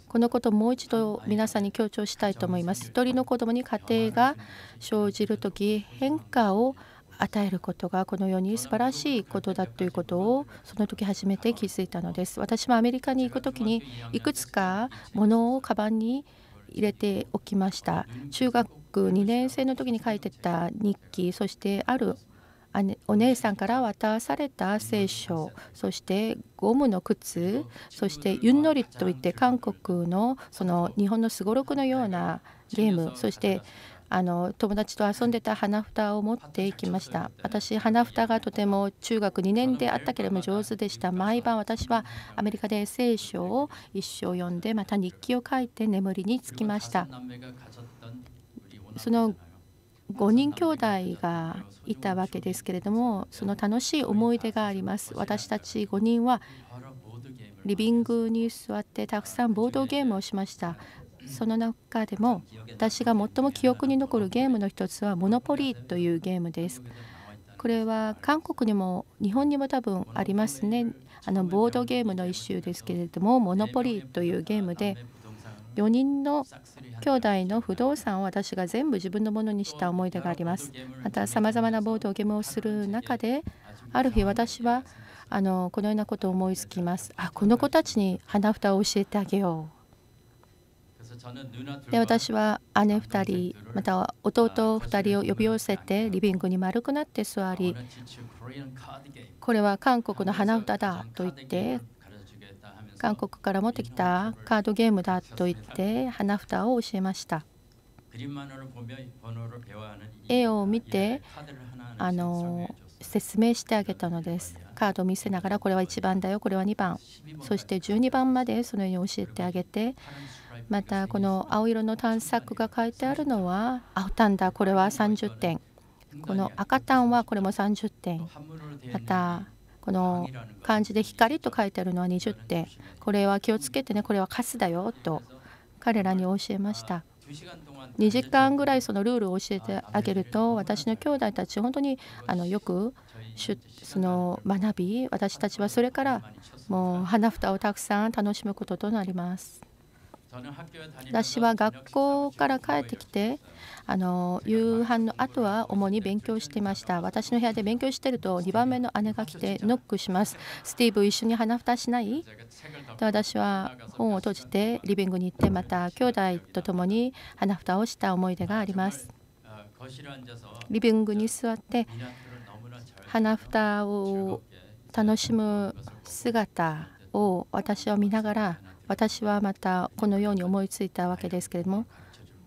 このことをもう一度皆さんに強調したいと思います一人の子供に家庭が生じる時変化を与えることがこのように素晴らしいことだということをその時初めて気づいたのです私もアメリカに行く時にいくつか物をカバンに入れておきました中学2年生の時に書いてた日記そしてあるお姉さんから渡された聖書そしてゴムの靴そしてユンノリといって韓国のその日本のすごろくのようなゲームそしてあの友達と遊んでた花札を持っていきました私花札がとても中学2年であったけれども上手でした毎晩私はアメリカで聖書を一生読んでまた日記を書いて眠りにつきましたその5人兄弟がいたわけですけれどもその楽しい思い出があります私たち5人はリビングに座ってたくさんボードゲームをしましたその中でも私が最も記憶に残るゲームの一つは「モノポリー」というゲームです。これは韓国にも日本にも多分ありますねあのボードゲームの一種ですけれども「モノポリー」というゲームで4人の兄弟の不動産を私が全部自分のものにした思い出があります。またさまざまなボードゲームをする中である日私はあのこのようなことを思いつきます。あこの子たちに花札を教えてあげようで私は姉2人または弟2人を呼び寄せてリビングに丸くなって座りこれは韓国の花札だと言って韓国から持ってきたカードゲームだと言って花蓋を教えました絵を見てあの説明してあげたのですカードを見せながらこれは1番だよこれは2番そして12番までそのように教えてあげてまたこの青色の探索が書いてあるのは青単だこれは30点この赤単はこれも30点またこの漢字で光と書いてあるのは20点これは気をつけてねこれはカスだよと彼らに教えました2時間ぐらいそのルールを教えてあげると私の兄弟たち本当にあのよくその学び私たちはそれからもう花蓋をたくさん楽しむこととなります。私は学校から帰ってきてあの夕飯の後は主に勉強していました私の部屋で勉強してると2番目の姉が来てノックしますスティーブ一緒に花蓋しないで私は本を閉じてリビングに行ってまた兄弟と共に花蓋をした思い出がありますリビングに座って花蓋を楽しむ姿を私は見ながら私はまたこのように思いついたわけですけれども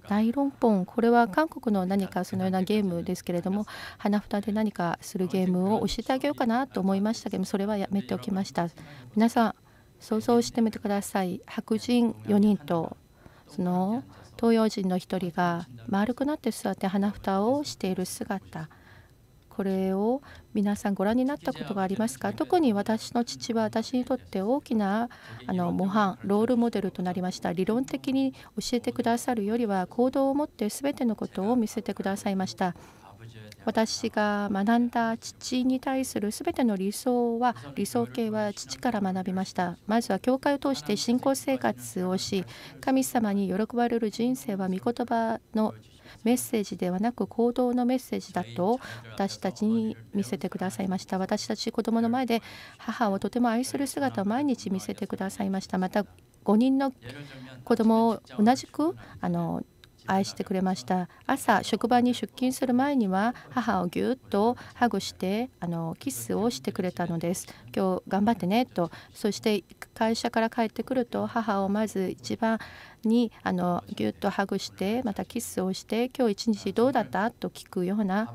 大論本これは韓国の何かそのようなゲームですけれども花札で何かするゲームを教えてあげようかなと思いましたけどそれはやめておきました皆さん想像してみてください白人4人とその東洋人の1人が丸くなって座って花蓋をしている姿これを皆さんご覧になったことがありますか特に私の父は私にとって大きなあの模範ロールモデルとなりました理論的に教えてくださるよりは行動を持って全てのことを見せてくださいました私が学んだ父に対する全ての理想は理想形は父から学びましたまずは教会を通して信仰生活をし神様に喜ばれる人生は御言葉のメッセージではなく行動のメッセージだと私たちに見せてくださいました私たち子供の前で母をとても愛する姿を毎日見せてくださいましたまた5人の子供を同じくあの愛してくれました朝職場に出勤する前には母をぎゅっとハグしてあのキスをしてくれたのです今日頑張ってねとそして会社から帰ってくると母をまず一番にあのぎゅっとハグしてまたキスをして今日一日どうだったと聞くような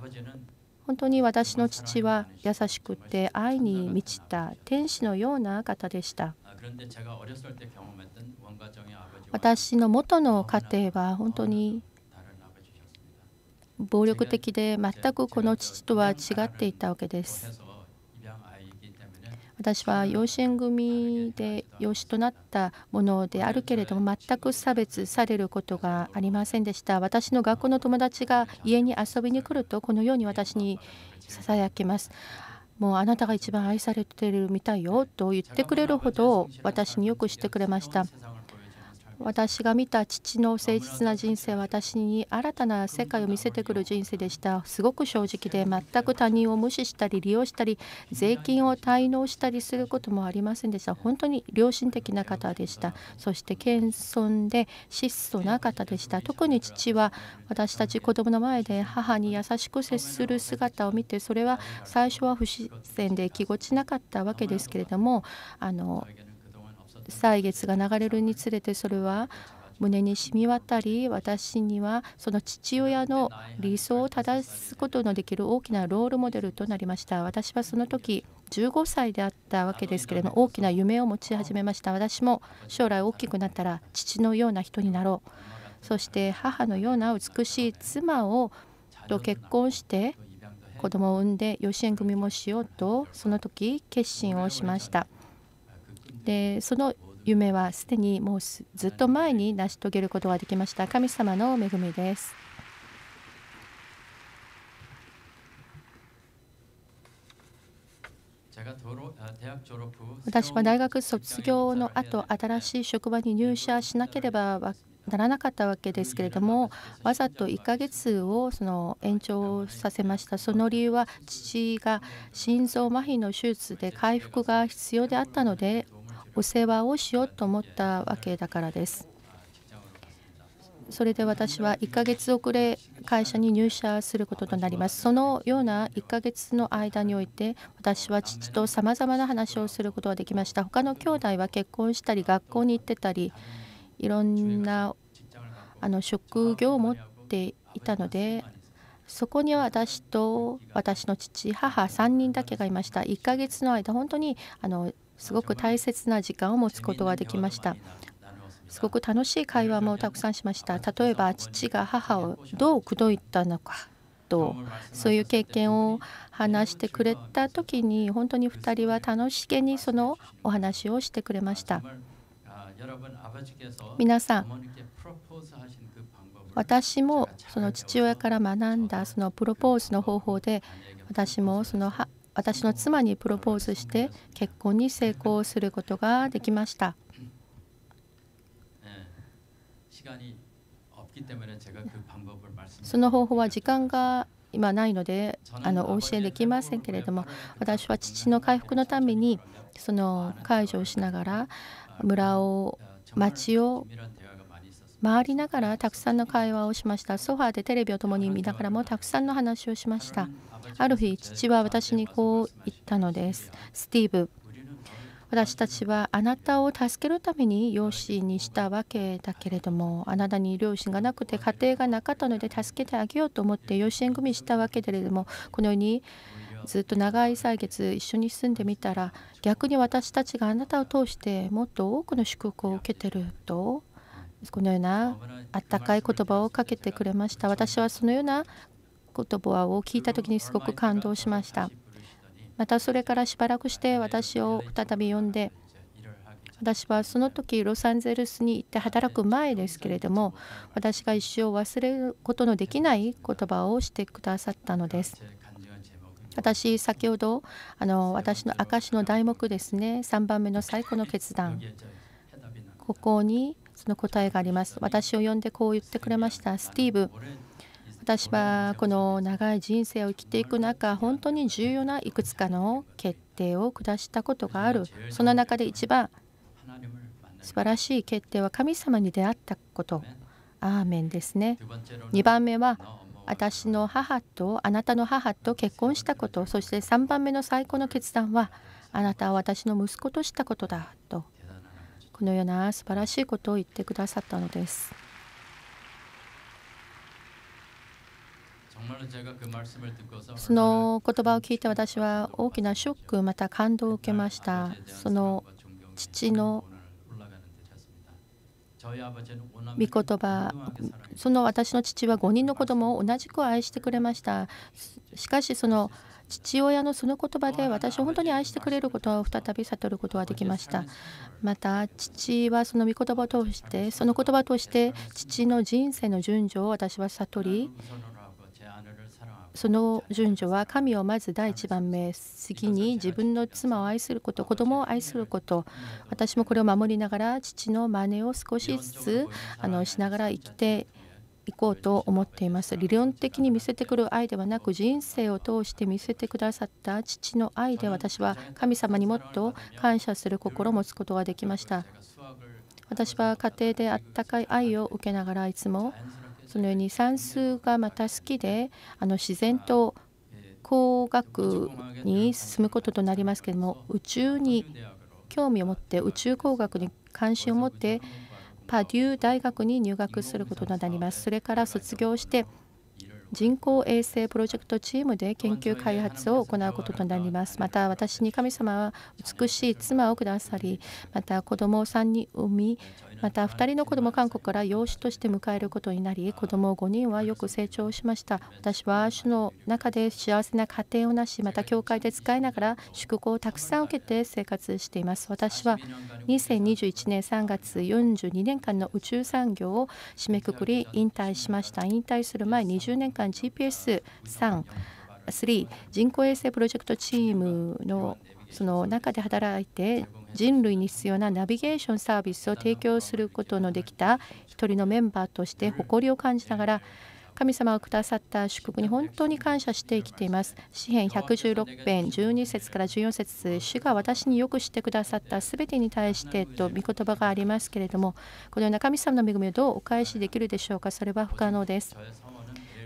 本当に私の父は優しくて愛に満ちた天使のような方でした。私の元の家庭は本当に暴力的で全くこの父とは違っていたわけです。私は養子縁組で養子となったものであるけれども全く差別されることがありませんでした私の学校の友達が家に遊びに来るとこのように私にささやきますもうあなたが一番愛されてるみたいよと言ってくれるほど私によくしてくれました私が見た父の誠実な人生は私に新たな世界を見せてくる人生でしたすごく正直で全く他人を無視したり利用したり税金を滞納したりすることもありませんでした本当に良心的な方でしたそして謙遜で質素な方でした特に父は私たち子供の前で母に優しく接する姿を見てそれは最初は不自然で気持ちなかったわけですけれどもあの歳月が流れるにつれてそれは胸に染み渡り私にはその父親の理想を正すことのできる大きなロールモデルとなりました私はその時15歳であったわけですけれども大きな夢を持ち始めました私も将来大きくなったら父のような人になろうそして母のような美しい妻をと結婚して子供を産んで養子縁組もしようとその時決心をしましたでその夢はすでにもうずっと前に成し遂げることができました神様の恵みです。私は大学卒業の後新しい職場に入社しなければならなかったわけですけれどもわざと1ヶ月をその延長させましたその理由は父が心臓麻痺の手術で回復が必要であったのでお世話をしようと思ったわけだからです。それで私は1ヶ月遅れ会社に入社することとなります。そのような1ヶ月の間において私は父とさまざまな話をすることができました。他の兄弟は結婚したり学校に行ってたりいろんなあの職業を持っていたのでそこには私と私の父母3人だけがいました1ヶ月の間本当にあのすごく大切な時間を持つことができましたすごく楽しい会話もたくさんしました例えば父が母をどう口説いたのかとそういう経験を話してくれた時に本当に2人は楽しげにそのお話をしてくれました皆さん私もその父親から学んだそのプロポーズの方法で私もその私の妻にプロポーズして結婚に成功することができました。その方法は時間が今ないのであのお教えできませんけれども私は父の回復のためにその介助をしながら村を町を回りながらたくさんの会話をしましたソファーでテレビを共に見ながらもたくさんの話をしました。ある日父は私にこう言ったのですスティーブ私たちはあなたを助けるために養子にしたわけだけれどもあなたに両親がなくて家庭がなかったので助けてあげようと思って養子縁組したわけけれどもこのようにずっと長い歳月一緒に住んでみたら逆に私たちがあなたを通してもっと多くの祝福を受けてるとこのようなあったかい言葉をかけてくれました私はそのような言葉を聞いた時にすごく感動しましたまたそれからしばらくして私を再び呼んで私はその時ロサンゼルスに行って働く前ですけれども私が一生忘れることのできない言葉をしてくださったのです私先ほどあの私の証の題目ですね3番目の最後の決断ここにその答えがあります私を呼んでこう言ってくれましたスティーブ私はこの長い人生を生きていく中本当に重要ないくつかの決定を下したことがあるその中で一番素晴らしい決定は神様に出会ったことアーメンですね2番目は私の母とあなたの母と結婚したことそして3番目の最高の決断はあなたは私の息子としたことだとこのような素晴らしいことを言ってくださったのです。その言葉を聞いて私は大きなショック、また感動を受けました。その父の御言葉その私の父は5人の子供を同じく愛してくれましたしかしその父親のその言葉で私を本当に愛してくれることを再び悟ることができましたまた父はその御言葉を通してその言葉として父の人生の順序を私は悟りその順序は神をまず第1番目次に自分の妻を愛すること子供を愛すること私もこれを守りながら父の真似を少しずつあのしながら生きていこうと思っています理論的に見せてくる愛ではなく人生を通して見せてくださった父の愛で私は神様にもっと感謝する心を持つことができました私は家庭であったかい愛を受けながらいつもそのように算数がまた好きであの自然と工学に進むこととなりますけれども宇宙に興味を持って宇宙工学に関心を持ってパデュー大学に入学することとなります。それから卒業して人工衛星プロジェクトチームで研究開発を行うこととなります。また私に神様は美しい妻をくださり、また子供を3人産み、また2人の子供韓国から養子として迎えることになり子供5人はよく成長しました私は主の中で幸せな家庭をなしまた教会で使いながら祝福をたくさん受けて生活しています私は2021年3月42年間の宇宙産業を締めくくり引退しました引退する前20年間 GPS3 3人工衛星プロジェクトチームのその中で働いて人類に必要なナビゲーションサービスを提供することのできた一人のメンバーとして誇りを感じながら神様がくださった祝福に本当に感謝して生きています。詩篇116編12節から14節主が私によくしてくださった全てに対してと御言葉がありますけれども、このような神様の恵みをどうお返しできるでしょうか、それは不可能です。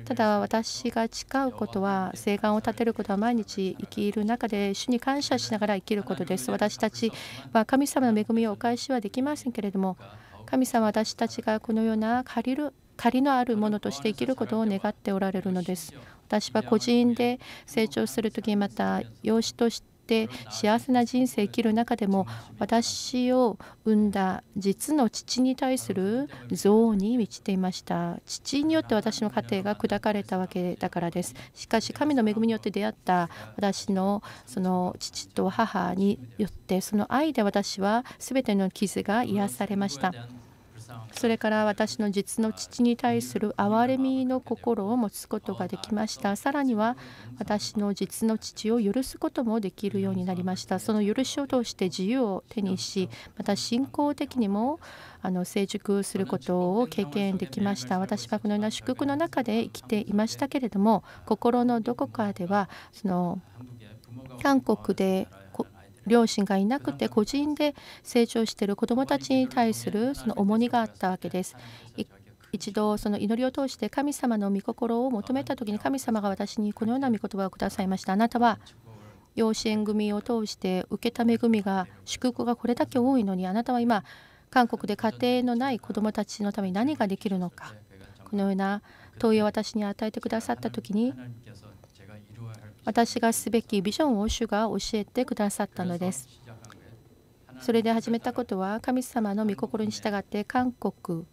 ただ私が誓うことは誓願を立てることは毎日生きる中で主に感謝しながら生きることです私たちは神様の恵みをお返しはできませんけれども神様は私たちがこのような借りる借りのあるものとして生きることを願っておられるのです私は個人で成長するときまた養子としてって幸せな人生生きる中でも私を産んだ実の父に対する憎悪に満ちていました父によって私の家庭が砕かれたわけだからですしかし神の恵みによって出会った私のその父と母によってその愛で私は全ての傷が癒されました。それから私の実の父に対する憐れみの心を持つことができましたさらには私の実の父を許すこともできるようになりましたその許しを通して自由を手にしまた信仰的にもあの成熟することを経験できました私はこのような祝福の中で生きていましたけれども心のどこかではその韓国で両親がいなくて個人で成長している子どもたちに対するその重荷があったわけです。一度その祈りを通して神様の御心を求めた時に神様が私にこのような御言葉をくださいました。あなたは養子縁組を通して受けた恵みが祝福がこれだけ多いのにあなたは今韓国で家庭のない子どもたちのために何ができるのかこのような問いを私に与えてくださった時に私がすべきビジョンを主が教えてくださったのです。それで始めたことは神様の御心に従って韓国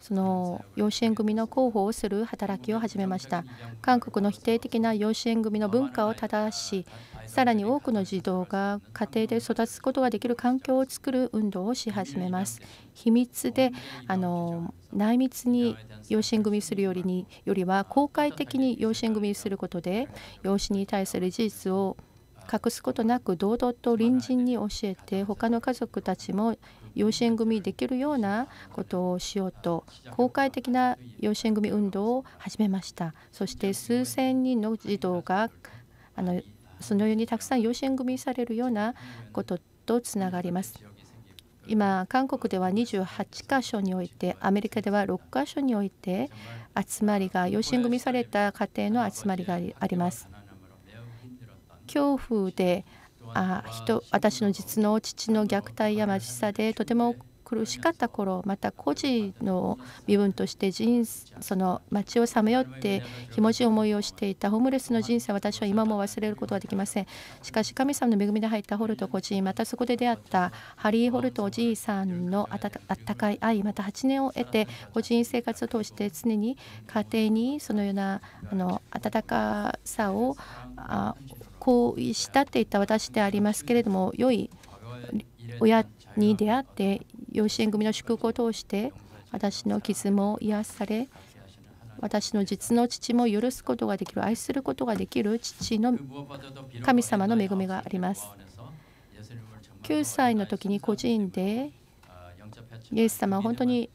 その養子縁組の広報をする働きを始めました韓国の否定的な養子縁組の文化を正しさらに多くの児童が家庭で育つことができる環境を作る運動をし始めます秘密であの内密に養子縁組するよりによりは公開的に養子縁組することで養子に対する事実を隠すことなく堂々と隣人に教えて他の家族たちも養子縁組できるようなことをしようと公開的な養子縁組運動を始めましたそして数千人の児童があのそのようにたくさん養子縁組されるようなこととつながります今韓国では28か所においてアメリカでは6か所において集まりが養子縁組された家庭の集まりがあります恐怖であ人私の実の父の虐待や貧しさでとても苦しかった頃また孤児の身分として人その町をさまよってひもじい思いをしていたホームレスの人生私は今も忘れることはできませんしかし神様の恵みで入ったホルト孤児またそこで出会ったハリー・ホルトおじいさんのあったかい愛また8年を得て個人生活を通して常に家庭にそのようなあの温かさをあ行為したって言った私でありますけれども良い親に出会って養子縁組の祝福を通して私の傷も癒され私の実の父も許すことができる愛することができる父の神様の恵みがあります9歳の時に個人でイエス様は本当に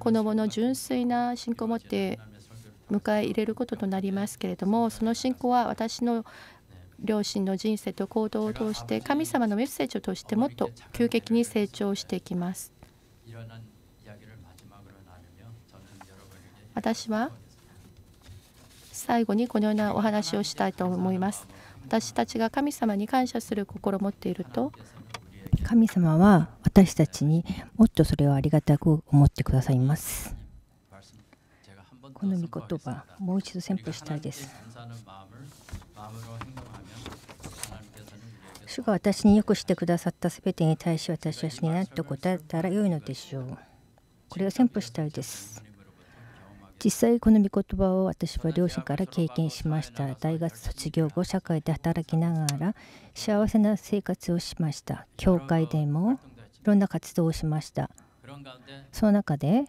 子どもの純粋な信仰を持って迎え入れることとなりますけれどもその信仰は私の両親の人生と行動を通して神様のメッセージを通してもっと急激に成長していきます。私は最後にこのようなお話をしたいと思います。私たちが神様に感謝する心を持っていると神様は私たちにもっとそれをありがたく思ってくださいます。この御言葉もう一度宣布したいです。主が私によくしてくださったすべてに対し私は死ねないと答えたらよいのでしょう。これを宣布したいです。実際この御言葉を私は両親から経験しました。大学卒業後、社会で働きながら幸せな生活をしました。教会でもいろんな活動をしました。その中で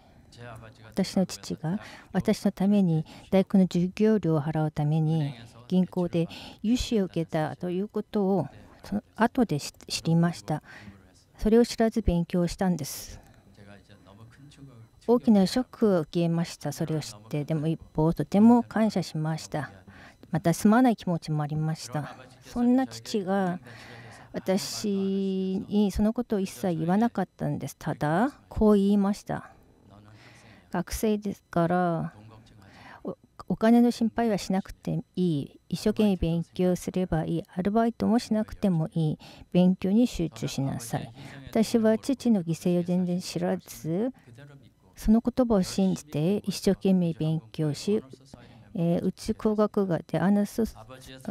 私の父が私のために大学の授業料を払うために銀行で融資を受けたということをその後で知りましたそれを知らず勉強したんです大きなショックを受けましたそれを知ってでも一方とても感謝しましたまたすまない気持ちもありましたそんな父が私にそのことを一切言わなかったんですただこう言いました学生ですからお金の心配はしなくていい一生懸命勉強すればいいアルバイトもしなくてもいい勉強に集中しなさい私は父の犠牲を全然知らずその言葉を信じて一生懸命勉強し、えー、うち工学がでアナス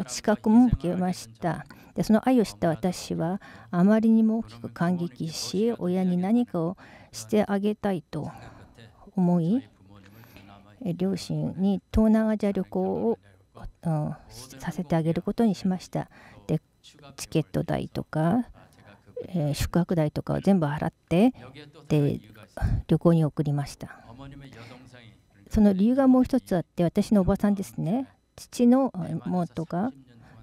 資格も受けましたでその愛を知った私はあまりにも大きく感激し親に何かをしてあげたいと思い両親に東南アジア旅行をさせてあげることにしました。でチケット代とか、え宿泊代とかを全部払ってで旅行に送りました。その理由がもう一つあって私のおばさんですね父の妹が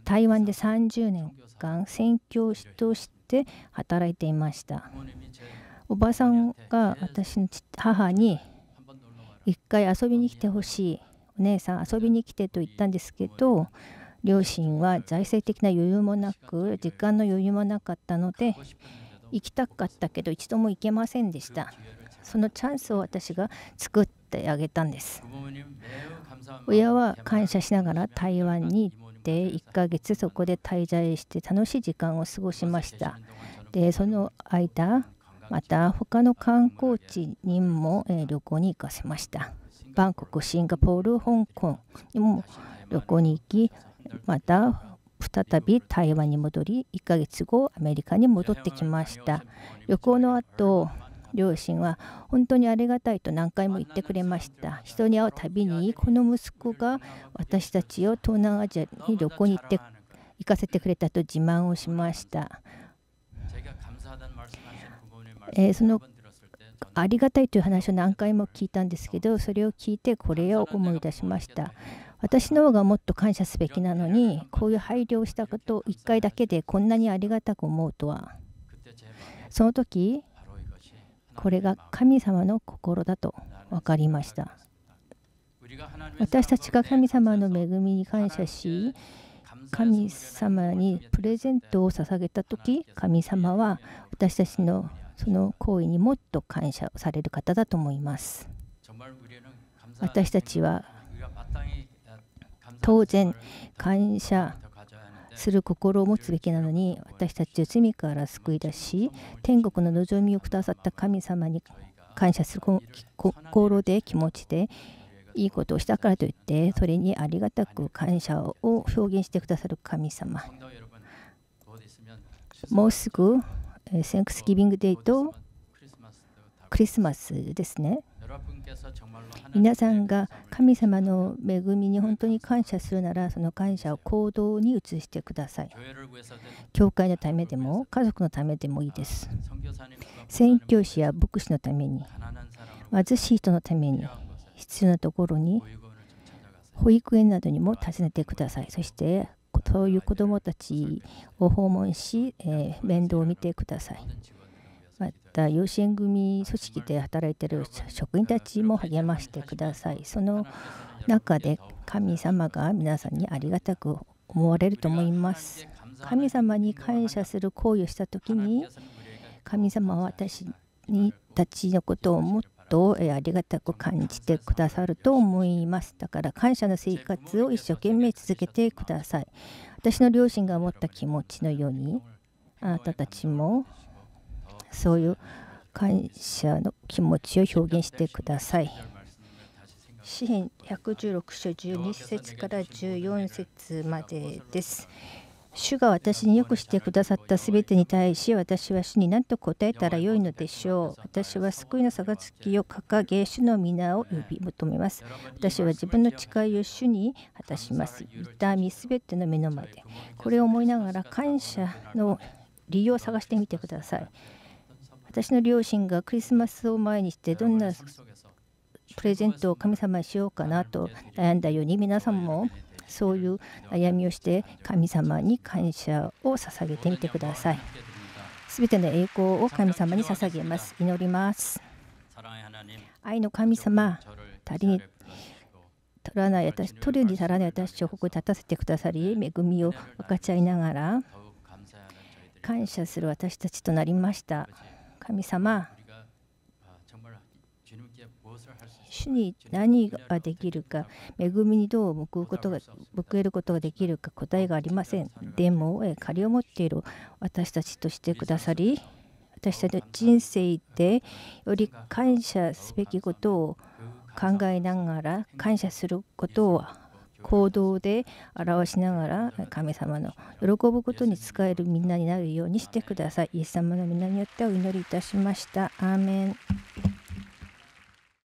台湾で30年間宣教師として働いていましたおばさんが私の母に一回遊びに来てほしいお姉さん遊びに来てと言ったんですけど両親は財政的な余裕もなく時間の余裕もなかったので行きたかったけど一度も行けませんでしたそのチャンスを私が作ってあげたんです親は感謝しながら台湾に行って1ヶ月そこで滞在して楽しい時間を過ごしましたでその間また他の観光地にも旅行に行かせましたバンコクシンガポール香港にも旅行に行きまた再び台湾に戻り1ヶ月後アメリカに戻ってきました旅行の後両親は本当にありがたいと何回も言ってくれました人に会うたびにこの息子が私たちを東南アジアに旅行に行って行かせてくれたと自慢をしましたえー、そのありがたいという話を何回も聞いたんですけどそれを聞いてこれを思い出しました私の方がもっと感謝すべきなのにこういう配慮をしたことを1回だけでこんなにありがたく思うとはその時これが神様の心だと分かりました私たちが神様の恵みに感謝し神様にプレゼントを捧げた時神様は私たちのその行為にもっと感謝される方だと思います私たちは当然感謝する心を持つべきなのに私たちを罪から救い出し天国の望みをくださった神様に感謝する心で気持ちでいいことをしたからといってそれにありがたく感謝を表現してくださる神様もうすぐセンクスギビングデイとクリスマスですね。皆さんが神様の恵みに本当に感謝するならその感謝を行動に移してください。教会のためでも家族のためでもいいです。宣教師や牧師のために貧しい人のために必要なところに保育園などにも訪ねてください。そしてそういう子どもたちを訪問し、え面倒を見てください。また養子縁組組織で働いている職員たちも励ましてください。その中で神様が皆さんにありがたく思われると思います。神様に感謝する行為をした時に神様は私にたちのことを思ってことをありがたく感じてくださると思います。だから感謝の生活を一生懸命続けてください。私の両親が持った気持ちのようにあなたたちもそういう感謝の気持ちを表現してください。詩篇116章12節から14節までです。主が私によくしてくださったすべてに対し私は主に何と答えたらよいのでしょう私は救いの杯を掲げ主の皆を呼び求めます私は自分の誓いを主に果たします痛みすべての目の前でこれを思いながら感謝の理由を探してみてください私の両親がクリスマスを前にしてどんなプレゼントを神様にしようかなと悩んだように皆さんもそういう悩みをして神様に感謝を捧げてみてくださいすべての栄光を神様に捧げます祈ります愛の神様足りに取らない私取るに足らない私をここに立たせてくださり恵みを分かち合いながら感謝する私たちとなりました神様主に何ができるか恵みにどう報うことが報えることができるか答えがありませんでも借りを持っている私たちとしてくださり私たちの人生でより感謝すべきことを考えながら感謝することを行動で表しながら神様の喜ぶことに使えるみんなになるようにしてください。イエス様の皆によってお祈りいたしました。アーメン